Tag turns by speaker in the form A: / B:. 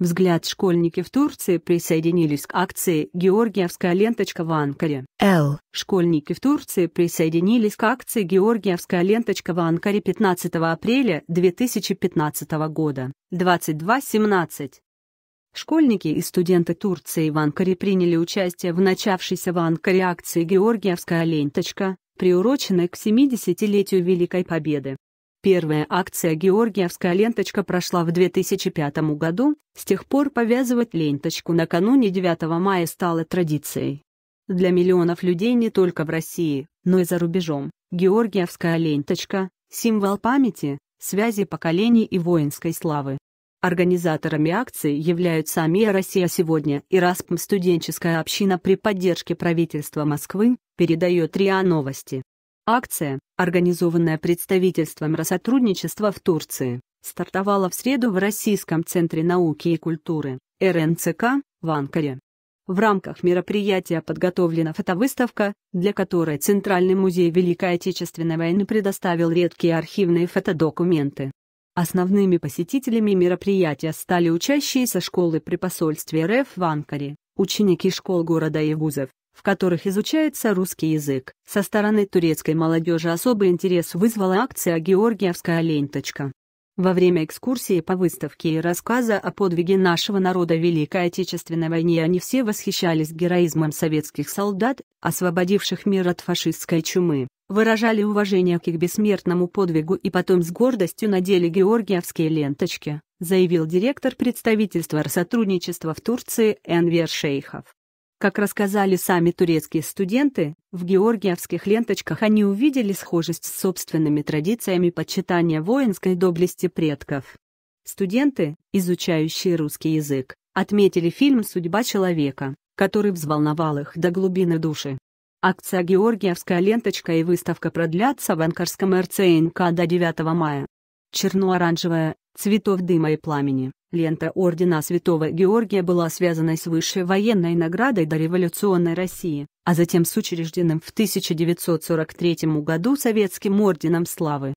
A: Взгляд школьники в Турции присоединились к акции «Георгиевская ленточка в Анкаре». Л. Школьники в Турции присоединились к акции «Георгиевская ленточка в Анкаре» 15 апреля 2015 года, 22.17. Школьники и студенты Турции в Анкаре приняли участие в начавшейся в Анкаре акции «Георгиевская ленточка», приуроченной к 70-летию Великой Победы. Первая акция «Георгиевская ленточка» прошла в 2005 году, с тех пор повязывать ленточку накануне 9 мая стало традицией. Для миллионов людей не только в России, но и за рубежом Георгиевская ленточка – символ памяти, связи поколений и воинской славы. Организаторами акции являются АМИА «Россия сегодня» и РАСПМ «Студенческая община» при поддержке правительства Москвы, передает РИА Новости. Акция, организованная представительством Россотрудничества в Турции, стартовала в среду в Российском центре науки и культуры РНЦК в Анкаре. В рамках мероприятия подготовлена фотовыставка, для которой Центральный музей Великой Отечественной войны предоставил редкие архивные фотодокументы. Основными посетителями мероприятия стали учащиеся школы при посольстве РФ в Анкаре, ученики школ города и вузов, в которых изучается русский язык. Со стороны турецкой молодежи особый интерес вызвала акция «Георгиевская ленточка». Во время экскурсии по выставке и рассказа о подвиге нашего народа в Великой Отечественной войне они все восхищались героизмом советских солдат, освободивших мир от фашистской чумы, выражали уважение к их бессмертному подвигу и потом с гордостью надели георгиевские ленточки, заявил директор представительства сотрудничества в Турции Энвер Шейхов. Как рассказали сами турецкие студенты, в георгиевских ленточках они увидели схожесть с собственными традициями почитания воинской доблести предков. Студенты, изучающие русский язык, отметили фильм «Судьба человека», который взволновал их до глубины души. Акция «Георгиевская ленточка» и выставка продлятся в Анкарском РЦНК до 9 мая. Черно-оранжевая цветов дыма и пламени. Лента ордена Святого Георгия была связана с высшей военной наградой дореволюционной России, а затем с учрежденным в 1943 году Советским орденом славы.